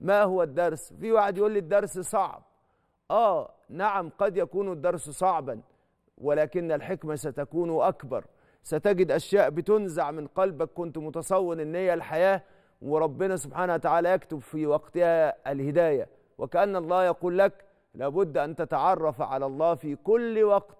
ما هو الدرس في واحد يقول لي الدرس صعب اه نعم قد يكون الدرس صعبا ولكن الحكمه ستكون اكبر ستجد اشياء بتنزع من قلبك كنت متصور ان هي الحياه وربنا سبحانه وتعالى يكتب في وقتها الهدايه وكان الله يقول لك لابد ان تتعرف على الله في كل وقت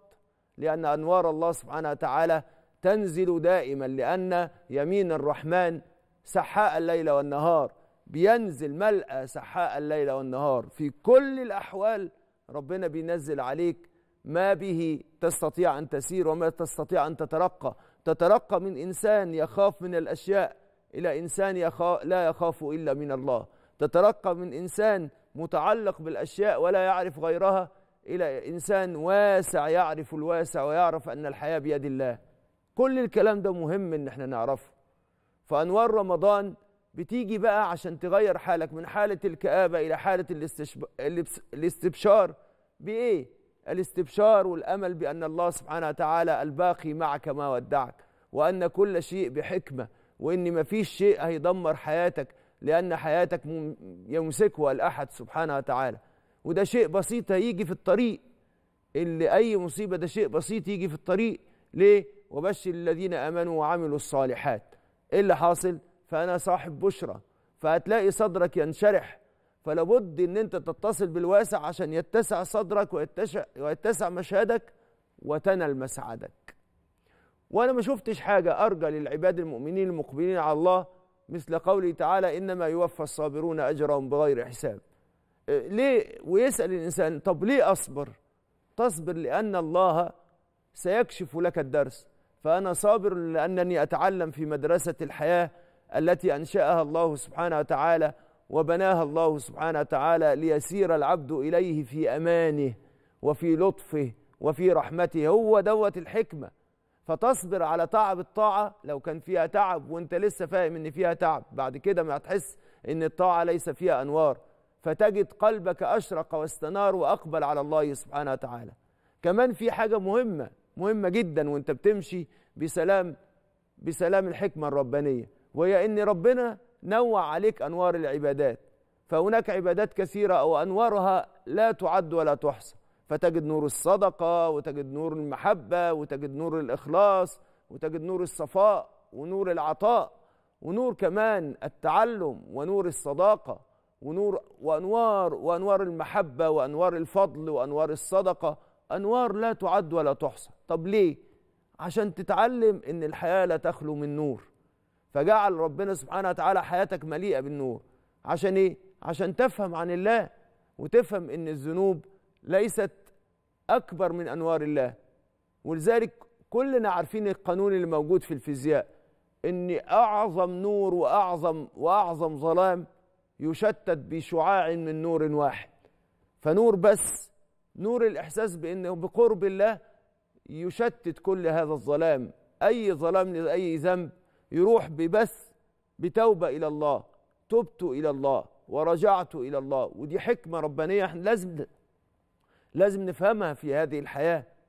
لان انوار الله سبحانه وتعالى تنزل دائما لان يمين الرحمن سحاء الليل والنهار بينزل ملقى سحاء الليل والنهار في كل الأحوال ربنا بينزل عليك ما به تستطيع أن تسير وما تستطيع أن تترقى تترقى من إنسان يخاف من الأشياء إلى إنسان يخاف لا يخاف إلا من الله تترقى من إنسان متعلق بالأشياء ولا يعرف غيرها إلى إنسان واسع يعرف الواسع ويعرف أن الحياة بيد الله كل الكلام ده مهم إن احنا نعرفه فأنوار رمضان بتيجي بقى عشان تغير حالك من حالة الكآبة إلى حالة الاستشب... الاستبشار بإيه؟ الاستبشار والأمل بأن الله سبحانه وتعالى الباقي معك ما ودعك وأن كل شيء بحكمة وإن مفيش شيء هيدمر حياتك لأن حياتك يمسكها الأحد سبحانه وتعالى وده شيء بسيط هيجي في الطريق اللي أي مصيبة ده شيء بسيط يجي في الطريق ليه؟ وبشر الذين آمنوا وعملوا الصالحات إيه اللي حاصل؟ فأنا صاحب بشرى فهتلاقي صدرك ينشرح فلابد ان انت تتصل بالواسع عشان يتسع صدرك ويتسع, ويتسع مشهدك وتنل مسعدك وانا ما شفتش حاجه ارجى للعباد المؤمنين المقبلين على الله مثل قوله تعالى انما يوفى الصابرون اجرهم بغير حساب آه، ليه ويسال الانسان طب ليه اصبر تصبر لان الله سيكشف لك الدرس فانا صابر لانني اتعلم في مدرسه الحياه التي أنشأها الله سبحانه وتعالى وبناها الله سبحانه وتعالى ليسير العبد إليه في أمانه وفي لطفه وفي رحمته هو دوت الحكمة فتصبر على تعب الطاعة لو كان فيها تعب وانت لسه فاهم ان فيها تعب بعد كده ما هتحس ان الطاعة ليس فيها أنوار فتجد قلبك أشرق واستنار وأقبل على الله سبحانه وتعالى كمان في حاجة مهمة مهمة جدا وانت بتمشي بسلام بسلام الحكمة الربانية وهي ان ربنا نوع عليك انوار العبادات فهناك عبادات كثيره او انوارها لا تعد ولا تحصى فتجد نور الصدقه وتجد نور المحبه وتجد نور الاخلاص وتجد نور الصفاء ونور العطاء ونور كمان التعلم ونور الصداقه ونور وانوار وانوار المحبه وانوار الفضل وانوار الصدقه انوار لا تعد ولا تحصى طب ليه عشان تتعلم ان الحياه لا تخلو من نور فجعل ربنا سبحانه وتعالى حياتك مليئه بالنور عشان ايه عشان تفهم عن الله وتفهم ان الذنوب ليست اكبر من انوار الله ولذلك كلنا عارفين القانون اللي موجود في الفيزياء ان اعظم نور واعظم واعظم ظلام يشتت بشعاع من نور واحد فنور بس نور الاحساس بانه بقرب الله يشتت كل هذا الظلام اي ظلام لاي ذنب يروح ببس بتوبة إلى الله تبت إلى الله ورجعت إلى الله ودي حكمة ربانية احنا لازم لازم نفهمها في هذه الحياة